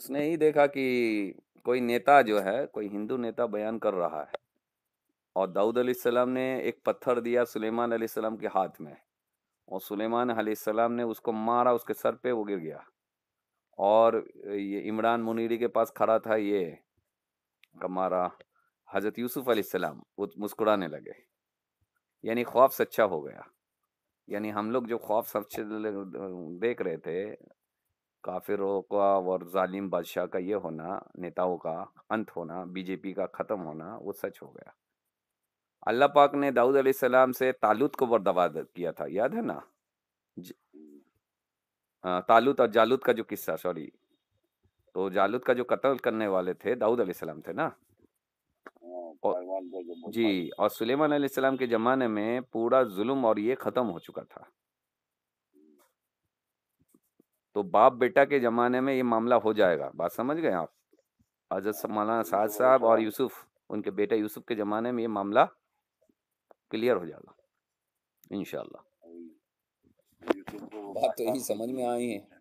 उसने ही देखा कि कोई नेता जो है कोई हिंदू नेता बयान कर रहा है और दाऊद अलैहिस्सलाम ने एक पत्थर दिया सुलेमान सलाम के हाथ में और सुलेमान सलाम ने उसको मारा उसके सर पे वो गिर गया और ये इमरान मुनीरी के पास खड़ा था ये कमारा हज़रत यूसुफ सलाम वो मुस्कुराने लगे यानी ख्वाफ सच्चा हो गया यानी हम लोग जो ख्वाफ सच्चे देख रहे थे काफिरों का और जालिम बादशाह का ये होना नेताओं का अंत होना बीजेपी का ख़त्म होना वो सच हो गया अल्लाह पाक ने दाऊद सलाम से तालुत को बर्दाबाद किया था याद है ना ज... तालुत और जालुत का जो किस्सा सॉरी तो जालुत का जो कत्ल करने वाले थे दाऊद सलाम थे ना हाँ, और, जी और सुलेमान सलाम के ज़माने में पूरा जुल्म और ये ख़त्म हो चुका था तो बाप बेटा के ज़माने में ये मामला हो जाएगा बात समझ गए आप हजरत मौलाना साज साहब और तो यूसुफ उनके बेटे यूसुफ के ज़माने में ये मामला क्लियर हो जाएगा इन तो बात तो यही समझ में आई है